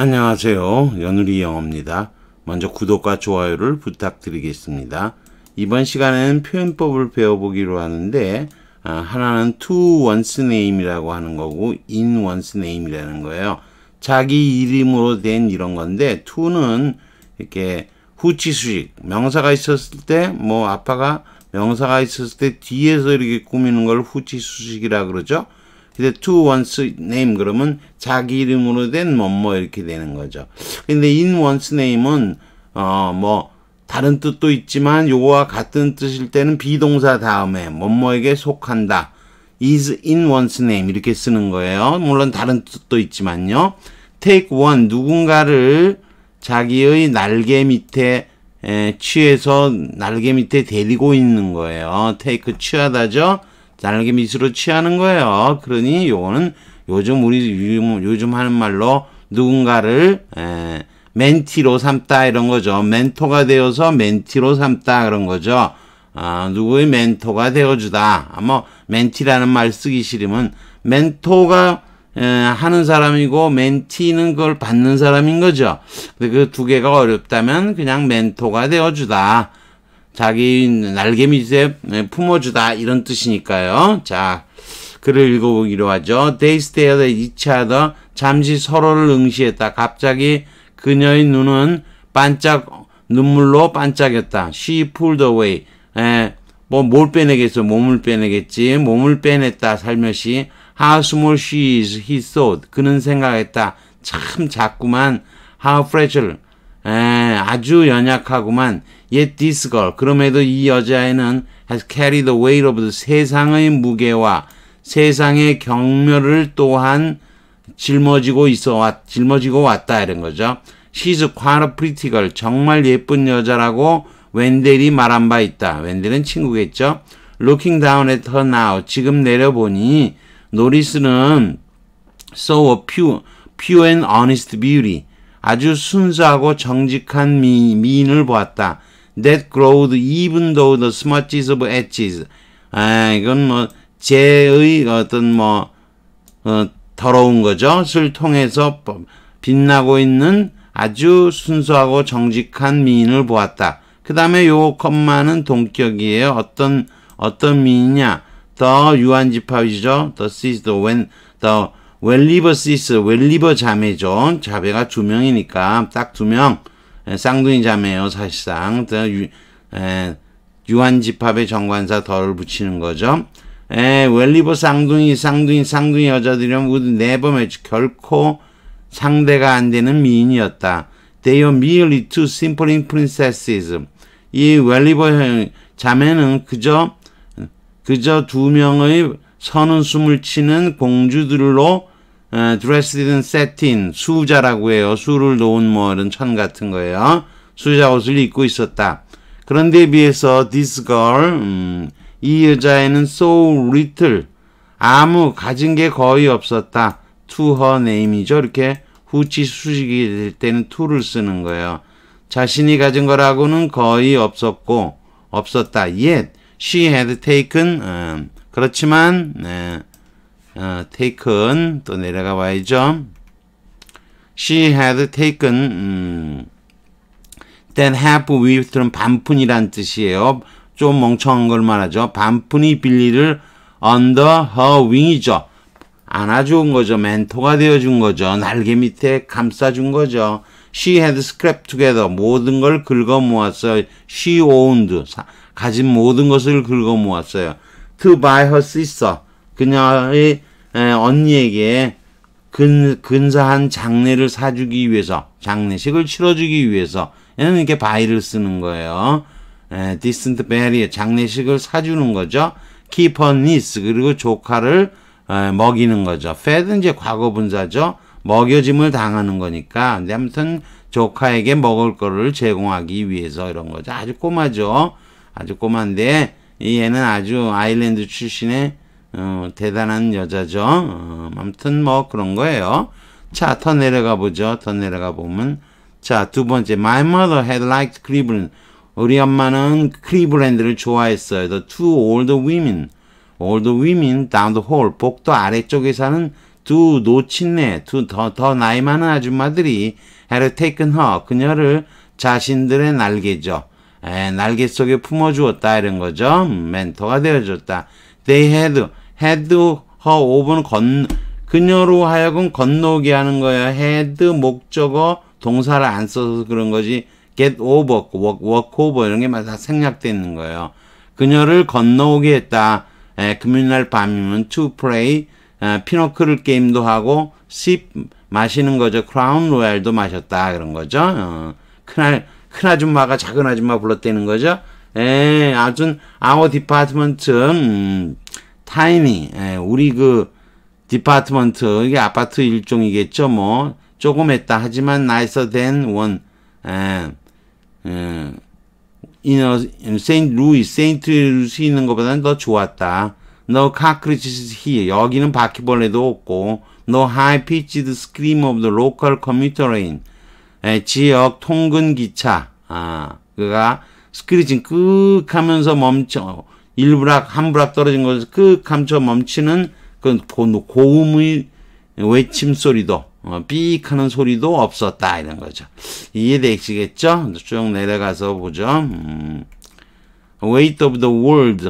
안녕하세요. 연우리 영어입니다. 먼저 구독과 좋아요를 부탁드리겠습니다. 이번 시간에는 표현법을 배워보기로 하는데 아, 하나는 to o n e name이라고 하는 거고 in o n e name이라는 거예요. 자기 이름으로 된 이런 건데 to는 이렇게 후치수식 명사가 있었을 때 뭐 아빠가 명사가 있었을 때 뒤에서 이렇게 꾸미는 걸 후치수식이라 그러죠. 근데 to one's name 그러면 자기 이름으로 된 뭐뭐 이렇게 되는 거죠. 근데 in one's name은 어 뭐 다른 뜻도 있지만 요거와 같은 뜻일 때는 비동사 다음에 뭐뭐에게 속한다. is in one's name 이렇게 쓰는 거예요. 물론 다른 뜻도 있지만요. take one 누군가를 자기의 날개 밑에 에, 취해서 날개 밑에 데리고 있는 거예요. take 취하다죠. 잘게 밑으로 취하는 거예요. 그러니 요거는 요즘 우리 요즘 하는 말로 누군가를 에, 멘티로 삼다 이런 거죠. 멘토가 되어서 멘티로 삼다 그런 거죠. 아, 누구의 멘토가 되어주다. 아마 뭐 멘티라는 말 쓰기 싫으면 멘토가 에, 하는 사람이고 멘티는 그걸 받는 사람인 거죠. 근데 그 두 개가 어렵다면 그냥 멘토가 되어주다. 자기 날개미 새 네, 품어주다 이런 뜻이니까요. 자, 글을 읽어보기로 하죠. They stared each other. 잠시 서로를 응시했다. 갑자기 그녀의 눈은 반짝 눈물로 반짝였다. She pulled away. 에, 예, 뭐, 뭘 빼내겠어? 몸을 빼내겠지. 몸을 빼냈다. 살며시. How small she is, he thought. 그는 생각했다. 참 작구만. How fragile. 에, 아주 연약하고만 yet this girl 그럼에도 이 여자애는 has carried the weight of the 세상의 무게와 세상의 경멸을 또한 짊어지고 있어 왔, 짊어지고 왔다 이런 거죠. She's quite a pretty girl. 정말 예쁜 여자라고 웬델이 말한 바 있다. 웬델은 친구겠죠. Looking down at her now. 지금 내려보니 노리스는 so a pure, pure and honest beauty. 아주 순수하고 정직한 미, 인을 보았다. That growed even though the smudges of edges. 아, 이건 뭐, 제의 어떤 뭐, 어, 더러운 거죠. 을 통해서 빛나고 있는 아주 순수하고 정직한 미인을 보았다. 그 다음에 요 컴마는 동격이에요. 어떤, 어떤 미인이냐. 더 유한지파이죠. The seized when the 웰리버 시스, 웰리버 자매죠. 자매가 두 명이니까 딱 두 명. 예, 쌍둥이 자매예요, 사실상. 유, 에, 예, 유한집합의 정관사 덜 붙이는 거죠. 에, 예, 웰리버 쌍둥이, 쌍둥이, 쌍둥이 여자들이면 모두 네버 매치 결코 상대가 안 되는 미인이었다. They are merely two simpering princesses. 이 웰리버 자매는 그저 그저 두 명의 선은 숨을 치는 공주들로 어, 드레스 e s s e 수자라고 해요. 수를 놓은 뭐 이런 천 같은 거예요. 수자 옷을 입고 있었다. 그런데 비해서 this girl, 음, 이 여자애는 so little, 아무 가진 게 거의 없었다. to her name이죠. 이렇게 후치 수식이 될 때는 to를 쓰는 거예요. 자신이 가진 거라고는 거의 없었고 없었다. yet she had taken 음, 그렇지만 네, 어, taken 또 내려가 봐야죠. She had taken 음, that half with는 반푼이란 뜻이에요. 좀 멍청한 걸 말하죠. 반푼이 빌리를 under her wing이죠. 안아준 거죠. 멘토가 되어준 거죠. 날개 밑에 감싸준 거죠. She had scraped together. 모든 걸 긁어 모았어요. She owned. 가진 모든 것을 긁어 모았어요. To buy her sister. 그녀의 에, 예, 언니에게 근, 근사한 장례를 사주기 위해서 장례식을 치러주기 위해서 얘는 이렇게 바이를 쓰는 거예요. 에, 예, distant belly 장례식을 사주는 거죠. keep on i e c e 그리고 조카를 에, 예, 먹이는 거죠. fed 이제 과거 분사죠. 먹여짐을 당하는 거니까. 근데 아무튼 조카에게 먹을 거를 제공하기 위해서 이런 거죠. 아주 꼬마죠. 아주 꼬마데 얘는 아주 아일랜드 출신의 어, 대단한 여자죠. 어, 아무튼 뭐 그런 거예요. 자, 더 내려가 보죠. 더 내려가 보면 자, 두 번째 My mother had liked Cleveland. 우리 엄마는 크리블랜드를 좋아했어요. The two old women. old women down the hall. 복도 아래쪽에 사는 두 노친네, 두더더 나이 많은 아줌마들이 had taken her. 그녀를 자신들의 날개죠. 에, 날개 속에 품어주었다 이런 거죠. 음, 멘토가 되어줬다. They had had her o v e r 건 그녀로 하여금 건너오게 하는 거야. had 목적어 동사를 안 써서 그런 거지. get over, walk, walk over 이런 게 다 생략돼 있는 거예요. 그녀를 건너오게 했다. 에, 예, 금요일 밤이면 to play 피노크를 예, 게임도 하고 sip 마시는 거죠. 크라운 로얄도 마셨다 그런 거죠. 어, 큰날 큰 아줌마가 작은 아줌마 불렀대는 거죠. 에, 예, 아준 our department 음, 타이밍, 예, 우리 그 디파트먼트 이게 아파트 일종이겠죠. 뭐 조금 했다 하지만 nicer than one. 예, 예, in Saint Louis, Saint Louis 있는 것보다는 더 좋았다. No cockroaches here. 여기는 바퀴벌레도 없고. No high pitched scream of the local commuter rain. 예, 지역 통근 기차. 아, 그가 스크리징 끄 하면서 멈춰. 일부락한 부락 떨어진 것을 그 감춰 멈추는 그 고음의 외침 소리도 어, 삑 하는 소리도 없었다 이런 거죠. 이해되시겠죠? 쭉 내려가서 보죠. 음. Weight of the world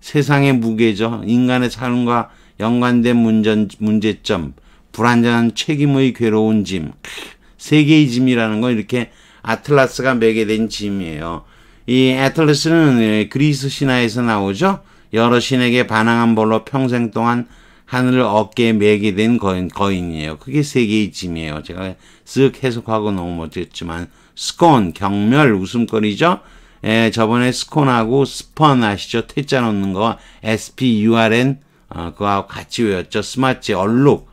세상의 무게죠. 인간의 삶과 연관된 문전, 문제점 불안전한 책임의 괴로운 짐 세계의 짐이라는 건 이렇게 아틀라스가 매게된 짐이에요. 이 애틀레스는 예, 그리스 신화에서 나오죠. 여러 신에게 반항한 벌로 평생 동안 하늘을 어깨에 매게 된 거인, 거인이에요. 그게 세계의 짐이에요. 제가 쓱 해석하고 너무 못했지만 스콘, 경멸, 웃음거리죠. 예, 저번에 스콘하고 스펀 아시죠? 퇴짜 놓는거 S-P-U-R-N 어, 그거하고 같이 외웠죠. 스마치, 얼룩,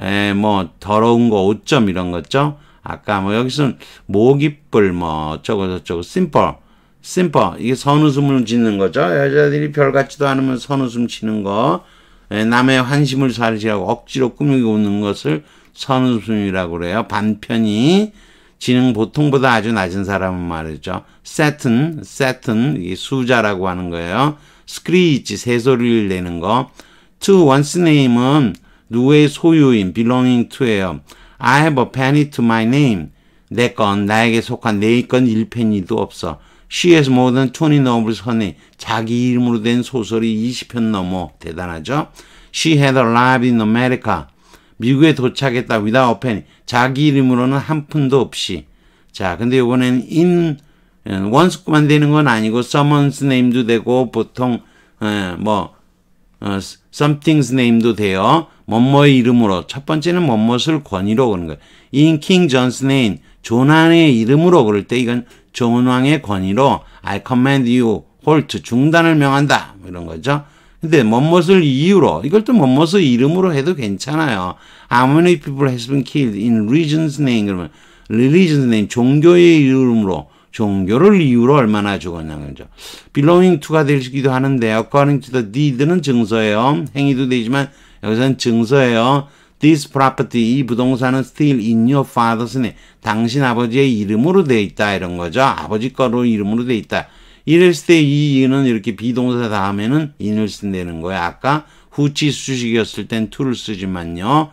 예, 뭐 더러운 거, 오점 이런 거죠. 아까 뭐 여기서는 모깃불 뭐 어쩌고 저쩌고 심플 심퍼 이게 선웃음을 짓는 거죠. 여자들이 별 같지도 않으면 선웃음 치는 거, 예, 남의 환심을 살지하고 억지로 꾸미고 웃는 것을 선웃음이라고 그래요. 반편이 지능 보통보다 아주 낮은 사람은 말이죠. 세튼, 세튼 이게 수자라고 하는 거예요. 스크리치 새소리를 내는 거. To o n e 은 누구의 소유인 belonging to예요. I have a penny to my name. 내 건 나에게 속한 내건 1페니도 없어. She has more than 20 novels, honey. 자기 이름으로 된 소설이 20편 넘어. 대단하죠? She had arrived in America. 미국에 도착했다. without a penny. 자기 이름으로는 한 푼도 없이. 자, 근데 요번엔 in, 원스만 되는 건 아니고 someone's name도 되고 보통 에, 뭐 어, something's name도 돼요. 뭐뭐의 이름으로 첫 번째는 뭐뭇을 권위로 그는 거예요. In King 존왕의 이름으로 그럴 때 이건 존왕의 권위로 I command you, hold, 중단을 명한다 뭐 이런 거죠. 근데 뭐뭇을 이유로 이걸 또 뭐뭇을 이름으로 해도 괜찮아요. How many people has been killed in region's name 그러면 religion's name 종교의 이름으로 종교를 이유로 얼마나 죽었냐는 거죠. belonging to가 되기도 하는데 according to the deed는 증서예요. 행위도 되지만 여기서는 증서예요. This property, 이 부동산은 still in your father's name. 당신 아버지의 이름으로 돼 있다. 이런 거죠. 아버지 거로 이름으로 돼 있다. 이럴 때이 이는 이렇게 비동사 다음에는 in을 쓴다는 거예요. 아까 후치 수식이었을 땐 to를 쓰지만요.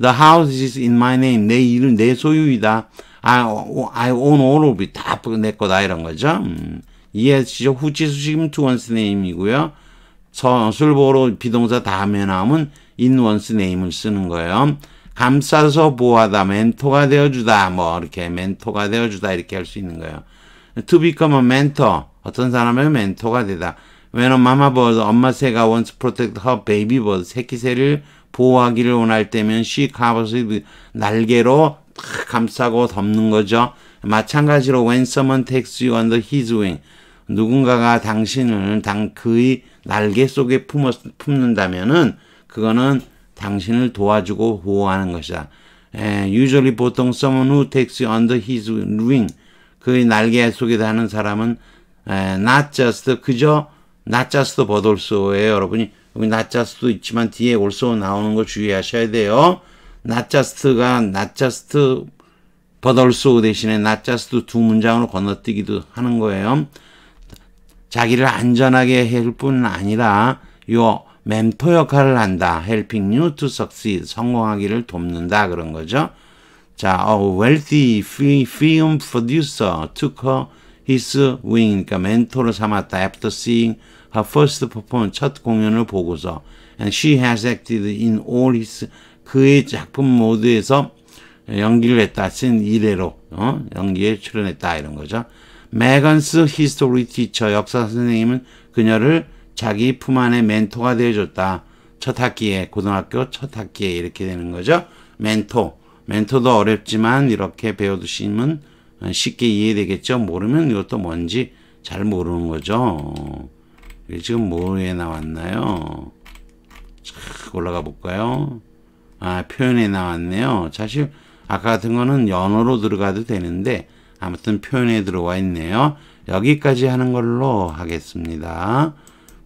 The house is in my name. 내 이름, 내 소유이다. I, I own all of it. 다 내 거다. 이런 거죠. 음, 이해하시죠? 후치 수식이 to one's name이고요. 서술보로 비동사 다음에 나오면 in one's name을 쓰는 거예요. 감싸서 보호하다, 멘토가 되어주다, 뭐 이렇게 멘토가 되어주다 이렇게 할 수 있는 거예요. To become a mentor, 어떤 사람의 멘토가 되다. When a mama bird, 엄마 새가 wants to protect her baby bird, 새끼 새를 보호하기를 원할 때면 she covers it, 날개로 감싸고 덮는 거죠. 마찬가지로 when someone takes you under his wing, 누군가가 당신을 당 그의 날개 속에 품어, 품는다면은 그거는 당신을 도와주고 보호하는 것이다. 에, usually 보통 someone who takes you under his wing 그의 날개 속에 다는 사람은 에, not just 그저 not just but also예요. 여러분이 여기 not just도 있지만 뒤에 also 나오는 거 주의하셔야 돼요. not just가 not just but also 대신에 not just 두 문장으로 건너뛰기도 하는 거예요. 자기를 안전하게 해줄 뿐 아니라 your 멘토 역할을 한다. helping you to succeed. 성공하기를 돕는다. 그런 거죠. 자, a wealthy film producer took her his wing. 그러니까 멘토를 삼았다. after seeing her first performance. 첫 공연을 보고서. and she has acted in all his 그의 작품 모두에서 연기를 했다. 쓴 이래로 어? 연기에 출연했다. 이런 거죠. 메건스 히스토리 티처 역사 선생님은 그녀를 자기 품 안에 멘토가 되어줬다. 첫 학기에 고등학교 첫 학기에 이렇게 되는 거죠. 멘토. 멘토도 어렵지만 이렇게 배워두시면 쉽게 이해되겠죠. 모르면 이것도 뭔지 잘 모르는 거죠. 지금 뭐에 나왔나요? 올라가 볼까요? 아, 표현에 나왔네요. 사실 아까 같은 거는 연어로 들어가도 되는데 아무튼 표현에 들어와 있네요. 여기까지 하는 걸로 하겠습니다.